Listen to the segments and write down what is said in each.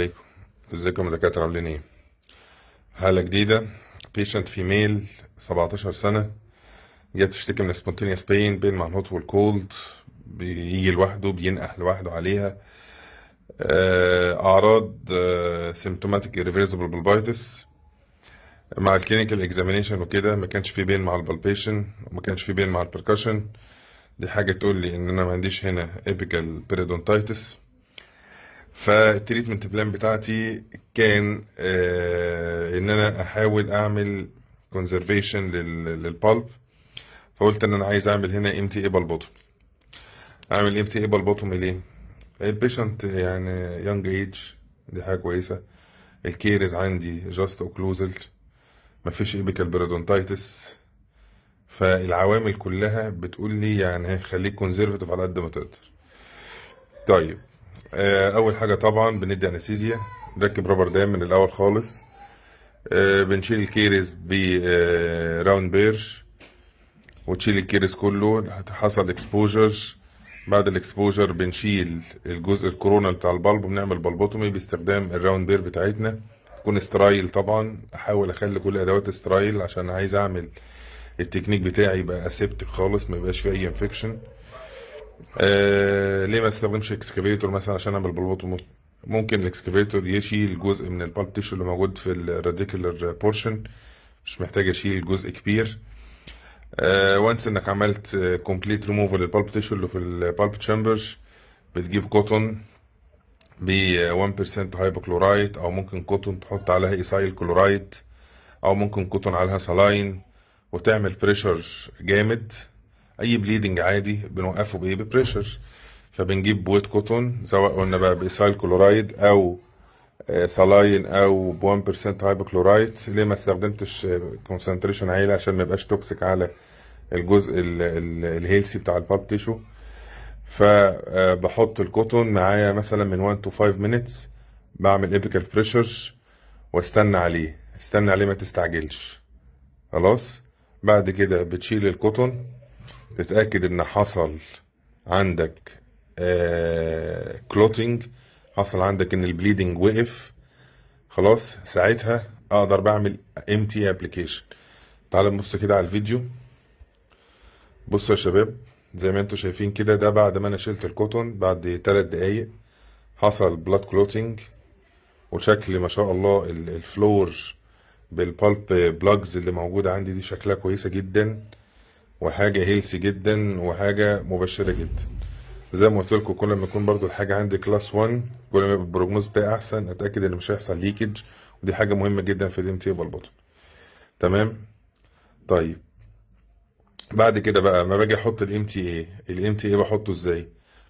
عليكم ازيكم يا دكاتره عاملين ايه حاله جديده بيشنت فيميل 17 سنه جت تشتكي من سبونتينيوس بين بين مع الهوت والكولد بيجي لوحده بينقح لوحده عليها آه، اعراض سيمتوماتيك آه، irreversible بالبايتس مع الكلينيكال اكزامينيشن وكده ما كانش في بين مع البالبيشن وما كانش في بين مع البركشن دي حاجه تقول لي ان انا ما عنديش هنا ابيكال بيريدونتايتس فالتريتمنت بلان بتاعتي كان آه، ان انا احاول اعمل كونزرفيشن للبالب فقلت ان انا عايز اعمل هنا ام تي ايبل بوتوم اعمل ام تي ايبل بوتوم ليه البيشنت يعني يونج ايج دي حاجه كويسه الكيرز عندي جاست اوكلوزل مفيش ايبيكال بريدونتايتس فالعوامل كلها بتقول لي يعني خليك كونزرفيتيف على قد ما تقدر طيب آه، اول حاجه طبعا بندي انستيزيا نركب رابر دام من الاول خالص آه، بنشيل الكيرز براوند آه، بير وتشيل الكيرز كله حصل اكسبوجر بعد الاكسبوجر بنشيل الجزء الكورونا بتاع البلب وبنعمل بلبوتومي باستخدام الراوند بير بتاعتنا تكون استرايل طبعا احاول اخلي كل ادوات استرايل عشان عايز اعمل التكنيك بتاعي يبقى اسيبتك خالص ما يبقاش فيه اي انفكشن آه، ليه ما استخدمش اكسكافيتور مثلا عشان اعمل بلبوتومي ممكن الاكسكافيتور يشيل جزء من البالب تيشو اللي موجود في الراديكولر بورشن مش محتاج اشيل جزء كبير آه وانس انك عملت كومبليت ريموفل للبالب تيشو اللي في البالب تشامبر بتجيب كوتون ب 1% هايبوكلورايت او ممكن كوتون تحط عليها ايسايل كلورايد او ممكن كوتون عليها سلاين وتعمل بريشر جامد اي بليدنج عادي بنوقفه بايه ببريشر فبنجيب ويت كوتون سواء قلنا بقى بإسال كلورايد او سلاين آه، او ب 1% كلورايد ليه ما استخدمتش كونسنتريشن آه، عالي عشان ما يبقاش توكسيك على الجزء الهيلسي بتاع الباب تيشو فبحط الكوتون معايا مثلا من 1 تو 5 مينتس بعمل ايبيكال بريشر واستنى عليه استنى عليه ما تستعجلش خلاص بعد كده بتشيل الكوتون تتاكد ان حصل عندك كلوتنج آه، حصل عندك ان البليدنج وقف خلاص ساعتها اقدر بعمل ام تي ابلكيشن تعالى نبص كده على الفيديو بصوا يا شباب زي ما انتم شايفين كده ده بعد ما انا شلت الكوتون بعد 3 دقايق حصل بلاد كلوتنج وشكل ما شاء الله الفلور بالبالب بلاجز اللي موجوده عندي دي شكلها كويسه جدا وحاجه هيلثي جدا وحاجه مبشره جدا زي ما قلت لكم كل ما يكون برضو الحاجه عندي كلاس 1 كل ما يبقى البروجنوز بتاعي احسن اتاكد ان مش هيحصل ليكج ودي حاجه مهمه جدا في الام تي بوتن تمام طيب بعد كده بقى ما باجي احط الام تي اي الام تي اي بحطه ازاي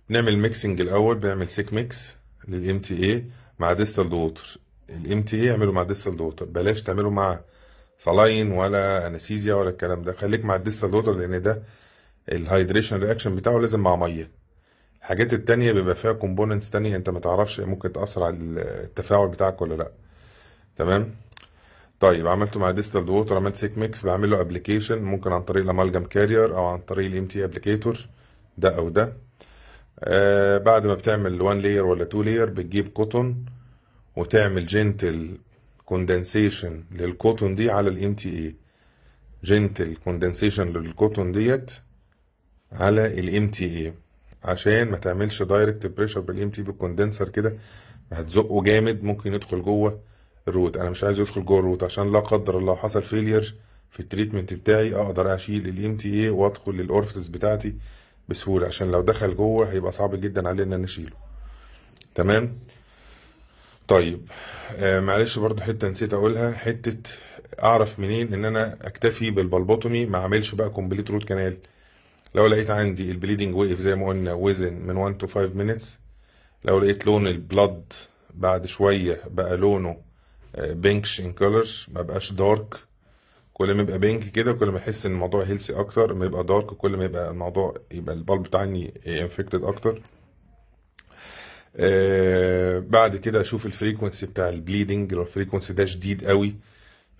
بنعمل ميكسنج الاول بنعمل سيك ميكس للام تي اي مع ديستال دوتر الام تي اي اعمله مع ديستال دوتر بلاش تعمله مع صلاين ولا انستيزيا ولا الكلام ده خليك مع الديستال ووتر لان ده الهايدريشن رياكشن بتاعه لازم مع ميه الحاجات التانية بيبقى فيها كومبوننتس تانية انت ما تعرفش ممكن تأثر على التفاعل بتاعك ولا لا تمام طيب عملته مع ديستال ووتر عملت سيك ميكس بعمل له ابلكيشن ممكن عن طريق الامالجم كارير او عن طريق الام تي ابلكيتور ده او ده آه بعد ما بتعمل 1 لاير ولا 2 لاير بتجيب كوتون وتعمل جنتل كوندنسيشن للكوتون دي على الام تي اي جنتل كوندنسيشن للكوتون ديت على الام تي اي عشان ما تعملش دايركت بريشر بالام تي بالكوندنسر كده هتزقه جامد ممكن يدخل جوه الروت انا مش عايز يدخل جوه الروت عشان لا قدر الله حصل فيلير في التريتمنت بتاعي اقدر اشيل الام تي اي وادخل للاورفس بتاعتي بسهوله عشان لو دخل جوه هيبقى صعب جدا علينا ان انا اشيله تمام طيب آه معلش برضو حته نسيت اقولها حته اعرف منين ان انا اكتفي بالبلبوتومي ما اعملش بقى كومبليت روت كانال لو لقيت عندي البليدنج وقف زي ما قلنا وزن من 1 تو 5 مينتس لو لقيت لون البلد بعد شويه بقى لونه بينكش ان كولر ما بقاش دارك كل ما يبقى بينك كده كل ما احس ان الموضوع هيلسي اكتر ما يبقى دارك كل ما يبقى الموضوع يبقى البلب بتاعي انفكتد اكتر آه، بعد كده اشوف الفريكونسي بتاع البليدنج لو الفريكونسي ده شديد قوي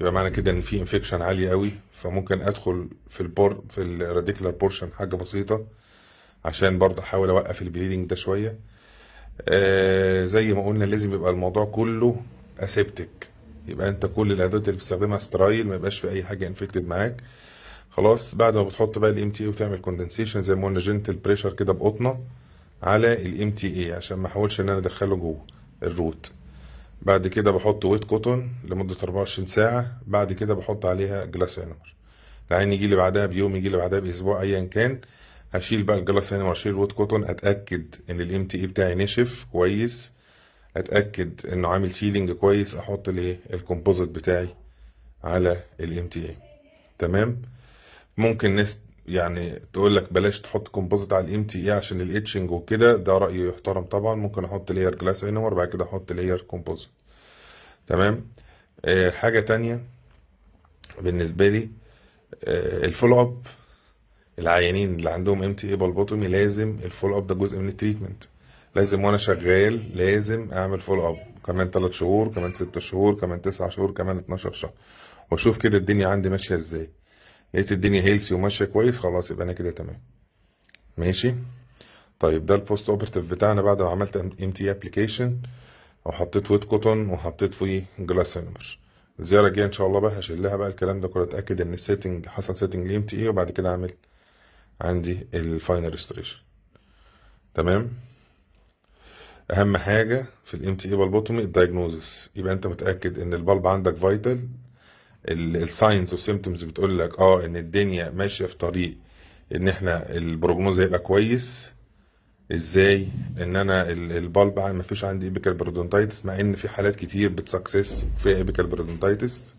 يبقى معنى كده ان في انفكشن عالي قوي فممكن ادخل في البور في الراديكولار بورشن حاجه بسيطه عشان برضه احاول اوقف البليدنج ده شويه آه، زي ما قلنا لازم يبقى الموضوع كله اسيبتك يبقى انت كل الادوات اللي بتستخدمها سترايل ما يبقاش في اي حاجه انفكتد معاك خلاص بعد ما بتحط بقى الام تي وتعمل كوندنسيشن زي ما قلنا جنتل بريشر كده بقطنه على الام تي اي عشان ما احاولش ان انا ادخله جوه الروت بعد كده بحط ويت كوتون لمده 24 ساعه بعد كده بحط عليها جلاس انمر العين يجي لي بعدها بيوم يجي لي بعدها باسبوع ايا كان هشيل بقى الجلاس انمر اشيل الويت كوتون اتاكد ان الام تي اي بتاعي نشف كويس اتاكد انه عامل سيلينج كويس احط الايه الكومبوزيت بتاعي على الام تي اي تمام ممكن ناس يعني تقول لك بلاش تحط كومبوزيت على الام تي اي عشان الاتشنج وكده ده راي يحترم طبعا ممكن احط لاير جلاس انور بعد كده احط لاير كومبوزيت تمام آه حاجه تانية بالنسبه لي آه الفول اب العيانين اللي عندهم ام تي اي بالبوتومي لازم الفول اب ده جزء من التريتمنت لازم وانا شغال لازم اعمل فول اب كمان 3 شهور كمان 6 شهور كمان 9 شهور كمان 12 شهر واشوف كده الدنيا عندي ماشيه ازاي لقيت الدنيا هيلسي وماشيه كويس خلاص يبقى انا كده تمام ماشي طيب ده البوست اوبرتيف بتاعنا بعد ما عملت ام تي ابلكيشن وحطيت ويت كوتون وحطيت فيه جلاسينمر الزياره الجايه ان شاء الله بقى هشيلها بقى الكلام ده كله اتاكد ان السيتنج حصل سيتنج لام تي اي وبعد كده اعمل عندي الفاينل ريستوريشن تمام اهم حاجه في الام تي اي بالبوتومي الدايجنوزس يبقى انت متاكد ان البلب عندك فايتال الساينز والسيمتومز بتقول لك اه ان الدنيا ماشيه في طريق ان احنا البروجنوز هيبقى كويس ازاي ان انا البلب ما فيش عندي ايبيكال برودونتايتس مع ان في حالات كتير بتسكسس في ايبيكال برودونتايتس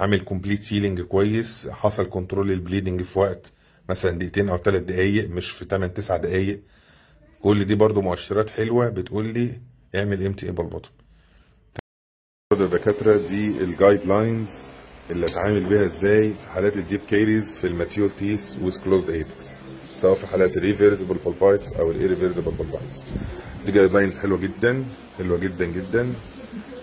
عامل كومبليت سيلينج كويس حصل كنترول البليدنج في وقت مثلا دقيقتين او ثلاث دقايق مش في 8 9 دقايق كل دي برضو مؤشرات حلوه بتقول لي اعمل امتي ايبل بوتوم يا دكاتره دي الجايد لاينز اللي اتعامل بيها ازاي في حالات الديب كيريز في الماتيور تيس ويز كلوزد ايبكس سواء في حالات الريفيرسبل بالبايتس او الايريفيرسبل بالبايتس دي جايد لاينز حلوه جدا حلوه جدا جدا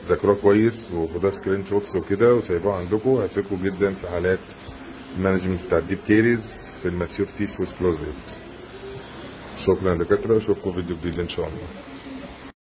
ذاكروها كويس وخدوها سكرين شوتس وكده وسيبوها عندكم هتفيدكم جدا في حالات المانجمنت بتاع الديب كيريز في الماتيور تيس ويز كلوزد ايبكس شكرا يا دكاتره اشوفكم في فيديو جديد ان شاء الله